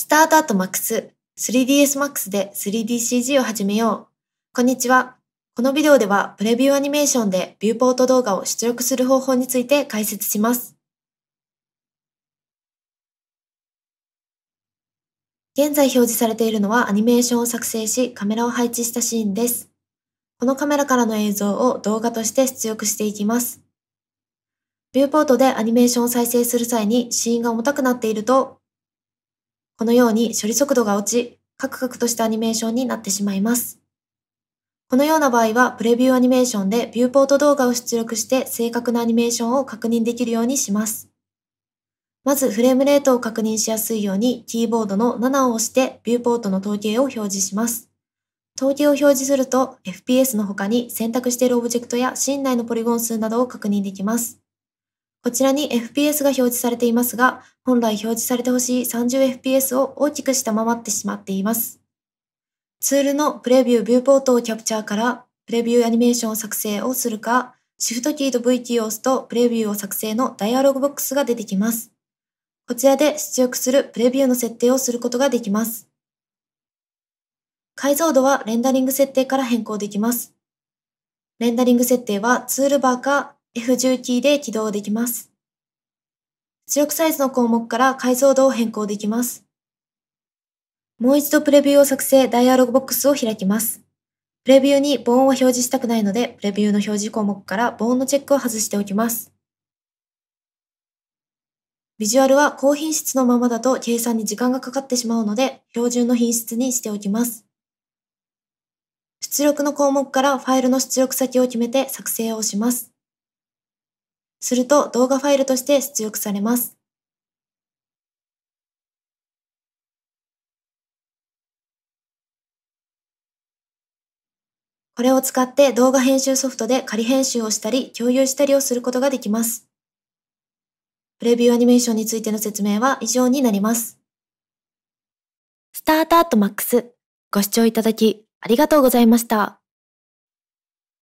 スタートアットマックス 3ds Max で 3DCG を始めよう。こんにちは。このビデオではプレビューアニメーションでビューポート動画を出力する方法について解説します。現在表示されているのはアニメーションを作成しカメラを配置したシーンです。このカメラからの映像を動画として出力していきます。ビューポートでアニメーションを再生する際にシーンが重たくなっているとこのように処理速度が落ち、カクカクとしたアニメーションになってしまいます。このような場合は、プレビューアニメーションでビューポート動画を出力して正確なアニメーションを確認できるようにします。まずフレームレートを確認しやすいようにキーボードの7を押してビューポートの統計を表示します。統計を表示すると FPS の他に選択しているオブジェクトやシーン内のポリゴン数などを確認できます。こちらに FPS が表示されていますが、本来表示されてほしい 30fps を大きく下回ってしまっています。ツールのプレビュービューポートをキャプチャーから、プレビューアニメーションを作成をするか、シフトキーと V キーを押すと、プレビューを作成のダイアログボックスが出てきます。こちらで出力するプレビューの設定をすることができます。解像度はレンダリング設定から変更できます。レンダリング設定はツールバーか F10 キーで起動できます。出力サイズの項目から解像度を変更できます。もう一度プレビューを作成ダイアログボックスを開きます。プレビューにボーンを表示したくないので、プレビューの表示項目からボーンのチェックを外しておきます。ビジュアルは高品質のままだと計算に時間がかかってしまうので、標準の品質にしておきます。出力の項目からファイルの出力先を決めて作成をします。すると動画ファイルとして出力されます。これを使って動画編集ソフトで仮編集をしたり共有したりをすることができます。プレビューアニメーションについての説明は以上になります。スタートアットマックス。ご視聴いただきありがとうございました。